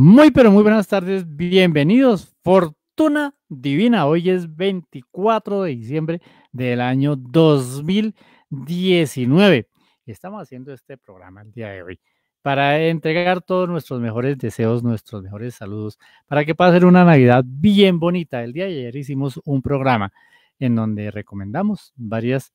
Muy, pero muy buenas tardes. Bienvenidos. Fortuna Divina. Hoy es 24 de diciembre del año 2019. Estamos haciendo este programa el día de hoy para entregar todos nuestros mejores deseos, nuestros mejores saludos, para que pueda ser una Navidad bien bonita. El día de ayer hicimos un programa en donde recomendamos varias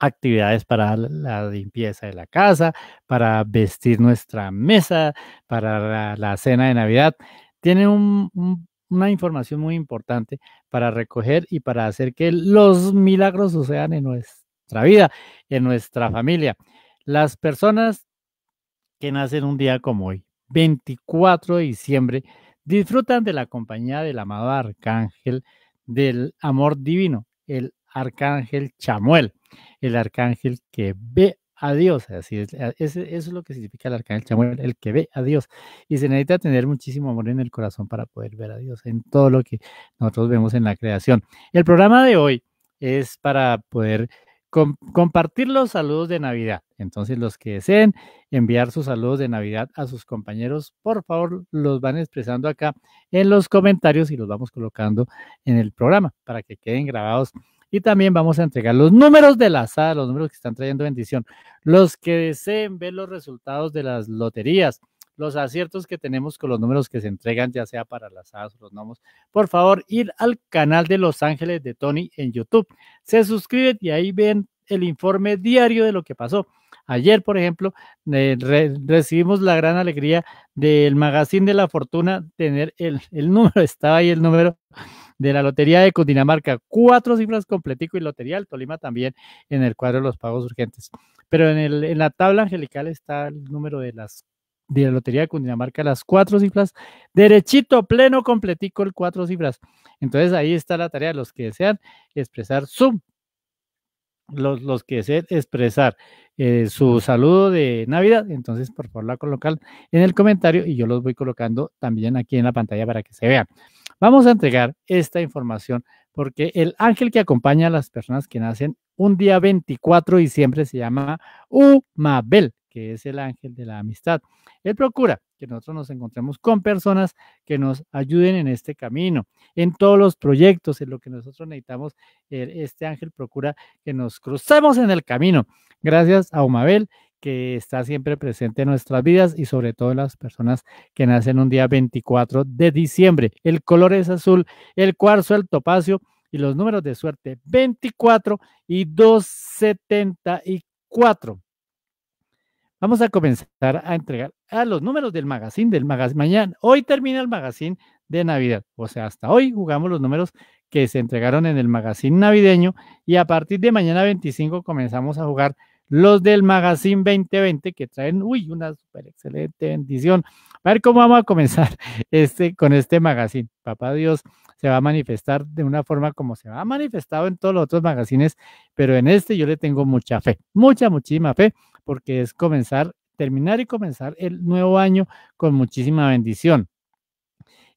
actividades para la limpieza de la casa, para vestir nuestra mesa, para la, cena de Navidad. Tiene una información muy importante para recoger y para hacer que los milagros sucedan en nuestra vida, en nuestra familia. Las personas que nacen un día como hoy, 24 de diciembre, disfrutan de la compañía del amado arcángel del amor divino, el arcángel Chamuel el arcángel que ve a Dios, así es, eso es lo que significa el arcángel Chamuel, el que ve a Dios. Y se necesita tener muchísimo amor en el corazón para poder ver a Dios en todo lo que nosotros vemos en la creación. El programa de hoy es para poder compartir los saludos de Navidad. Entonces, los que deseen enviar sus saludos de Navidad a sus compañeros, por favor, los van expresando acá en los comentarios y los vamos colocando en el programa para que queden grabados y también vamos a entregar los números de la sala los números que están trayendo bendición. Los que deseen ver los resultados de las loterías, los aciertos que tenemos con los números que se entregan, ya sea para las hadas o los nomos por favor, ir al canal de Los Ángeles de Tony en YouTube. Se suscriben y ahí ven el informe diario de lo que pasó. Ayer, por ejemplo, eh, recibimos la gran alegría del Magazine de la Fortuna tener el, el número, estaba ahí el número de la Lotería de Cundinamarca. Cuatro cifras completico y Lotería del Tolima también en el cuadro de los pagos urgentes. Pero en, el, en la tabla angelical está el número de las de la Lotería de Cundinamarca, las cuatro cifras, derechito, pleno, completico, el cuatro cifras. Entonces ahí está la tarea, los que desean expresar su los, los, que deseen expresar eh, su saludo de Navidad, entonces por favor la colocan en el comentario y yo los voy colocando también aquí en la pantalla para que se vean. Vamos a entregar esta información porque el ángel que acompaña a las personas que nacen un día 24 de diciembre se llama Umabel, que es el ángel de la amistad. Él procura que nosotros nos encontremos con personas que nos ayuden en este camino, en todos los proyectos, en lo que nosotros necesitamos. Este ángel procura que nos crucemos en el camino. Gracias a Umabel que está siempre presente en nuestras vidas y sobre todo en las personas que nacen un día 24 de diciembre. El color es azul, el cuarzo, el topacio y los números de suerte 24 y 274. Vamos a comenzar a entregar a los números del magazine del magazine. Mañana, hoy termina el magazine de Navidad. O sea, hasta hoy jugamos los números que se entregaron en el magazine navideño y a partir de mañana 25 comenzamos a jugar los del Magazine 2020 que traen, uy, una super excelente bendición. A ver cómo vamos a comenzar este, con este magazine. Papá Dios se va a manifestar de una forma como se ha manifestado en todos los otros magazines, pero en este yo le tengo mucha fe, mucha, muchísima fe, porque es comenzar, terminar y comenzar el nuevo año con muchísima bendición.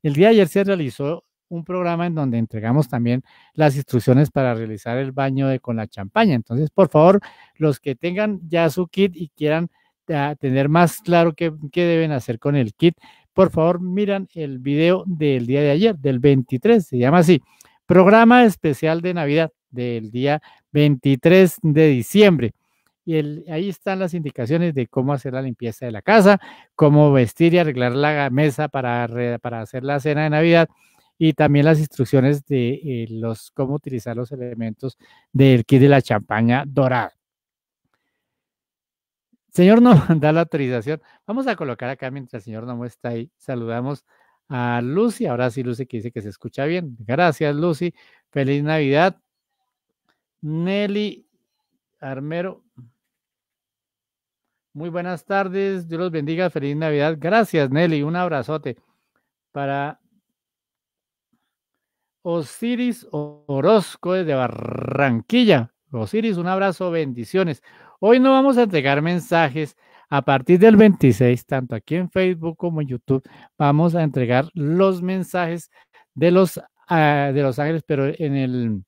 El día de ayer se realizó un programa en donde entregamos también las instrucciones para realizar el baño de, con la champaña. Entonces, por favor, los que tengan ya su kit y quieran ah, tener más claro qué, deben hacer con el kit, por favor, miran el video del día de ayer, del 23, se llama así, programa especial de Navidad del día 23 de diciembre. Y el, ahí están las indicaciones de cómo hacer la limpieza de la casa, cómo vestir y arreglar la mesa para, para hacer la cena de Navidad, y también las instrucciones de eh, los, cómo utilizar los elementos del kit de la champaña dorada. Señor no da la autorización. Vamos a colocar acá mientras el señor Nomo está ahí. Saludamos a Lucy. Ahora sí, Lucy que dice que se escucha bien. Gracias, Lucy. Feliz Navidad. Nelly Armero. Muy buenas tardes. Dios los bendiga. Feliz Navidad. Gracias, Nelly. Un abrazote para Osiris Orozco de Barranquilla. Osiris, un abrazo, bendiciones. Hoy no vamos a entregar mensajes. A partir del 26, tanto aquí en Facebook como en YouTube, vamos a entregar los mensajes de los, ah, de los ángeles, pero en el,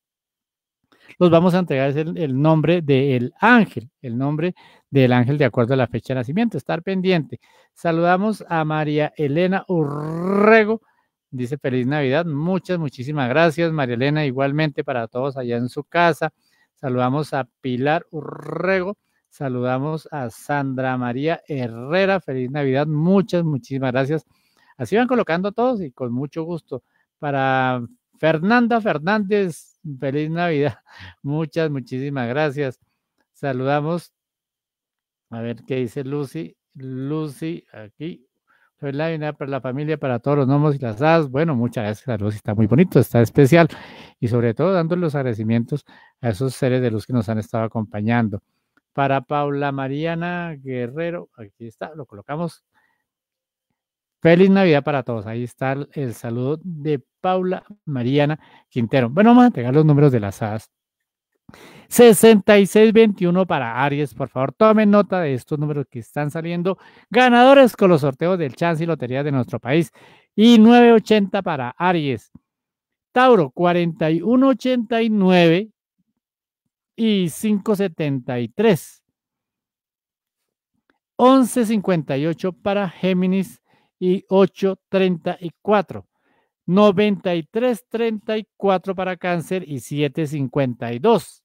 los vamos a entregar el, el nombre del ángel, el nombre del ángel de acuerdo a la fecha de nacimiento. Estar pendiente. Saludamos a María Elena Urrego Dice feliz Navidad. Muchas, muchísimas gracias, María Elena. Igualmente para todos allá en su casa. Saludamos a Pilar Urrego. Saludamos a Sandra María Herrera. Feliz Navidad. Muchas, muchísimas gracias. Así van colocando todos y con mucho gusto. Para Fernanda Fernández, feliz Navidad. Muchas, muchísimas gracias. Saludamos. A ver qué dice Lucy. Lucy, aquí. Soy bienvenida para la familia, para todos los nomos y las hadas. Bueno, muchas gracias la Luz, está muy bonito, está especial. Y sobre todo dando los agradecimientos a esos seres de luz que nos han estado acompañando. Para Paula Mariana Guerrero, aquí está, lo colocamos. Feliz Navidad para todos. Ahí está el, saludo de Paula Mariana Quintero. Bueno, vamos a entregar los números de las hadas 6621 para Aries. Por favor, tomen nota de estos números que están saliendo ganadores con los sorteos del chance y lotería de nuestro país. Y 980 para Aries. Tauro, 4189 y 573. 1158 para Géminis y 834. 9334 para Cáncer y 752.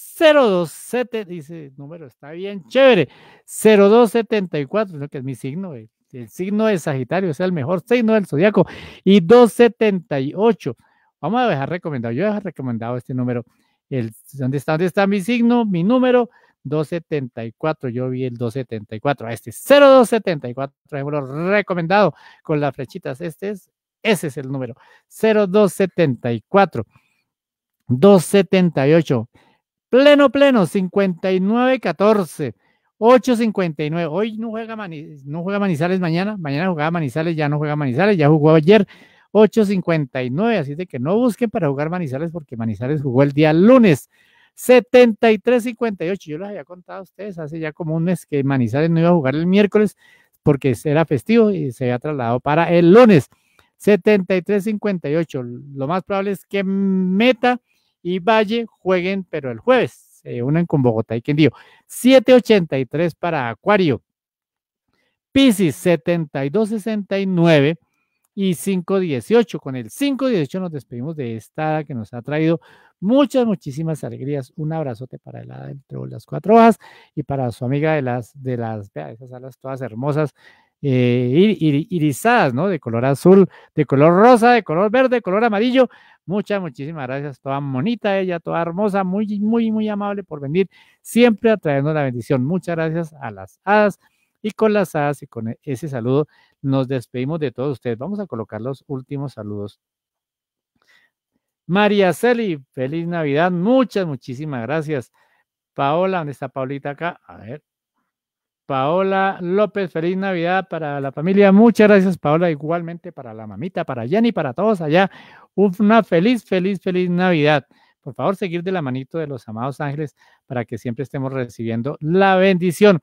027, dice, el número está bien, chévere. 0274, lo que es mi signo, el, signo de Sagitario, es el mejor signo del zodiaco. Y 278. Vamos a dejar recomendado, yo he recomendado este número. El, ¿dónde, está, está mi signo? Mi número 274. Yo vi el 274. Este 0274, lo recomendado con las flechitas. Este es, ese es el número. 0274. 278. Pleno, pleno, 59-14, 8-59. Hoy no juega, Manizales, no juega Manizales mañana, mañana jugaba Manizales, ya no juega Manizales, ya jugó ayer 8-59, así de que no busquen para jugar Manizales porque Manizales jugó el día lunes 73-58, Yo les había contado a ustedes hace ya como un mes que Manizales no iba a jugar el miércoles porque era festivo y se había trasladado para el lunes 73-58, Lo más probable es que meta y Valle jueguen, pero el jueves se unen con Bogotá y Quindío. 7.83 para Acuario. Piscis 72.69 y 5.18. Con el 5.18 nos despedimos de esta que nos ha traído muchas, muchísimas alegrías. Un abrazote para helada entre las cuatro hojas y para su amiga de las, de las, esas alas todas hermosas eh, irisadas, ¿no? De color azul, de color rosa, de color verde, de color amarillo. Muchas, muchísimas gracias. Toda bonita ella, toda hermosa, muy, muy, muy amable por venir, siempre atrayendo la bendición. Muchas gracias a las hadas. Y con las hadas y con ese saludo nos despedimos de todos ustedes. Vamos a colocar los últimos saludos. María Celi, feliz Navidad. Muchas, muchísimas gracias. Paola, ¿dónde está Paulita acá? A ver, Paola López, feliz Navidad para la familia. Muchas gracias, Paola. Igualmente para la mamita, para Jenny, para todos allá. Una feliz, feliz, feliz Navidad. Por favor, seguir de la manito de los amados ángeles para que siempre estemos recibiendo la bendición.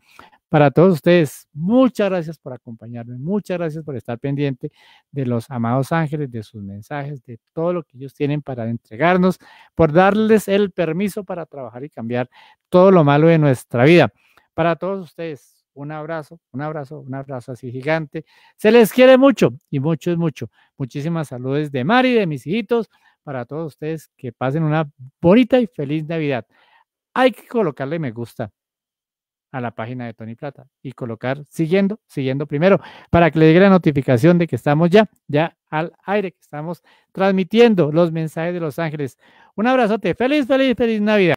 Para todos ustedes, muchas gracias por acompañarme, muchas gracias por estar pendiente de los amados ángeles, de sus mensajes, de todo lo que ellos tienen para entregarnos, por darles el permiso para trabajar y cambiar todo lo malo de nuestra vida. Para todos ustedes, un abrazo, un abrazo, un abrazo así gigante. Se les quiere mucho y mucho es mucho. Muchísimas saludes de Mari, de mis hijitos, para todos ustedes que pasen una bonita y feliz Navidad. Hay que colocarle me gusta a la página de Tony Plata y colocar siguiendo, siguiendo primero, para que le llegue la notificación de que estamos ya, ya al aire, que estamos transmitiendo los mensajes de Los Ángeles. Un abrazote, feliz, feliz, feliz Navidad.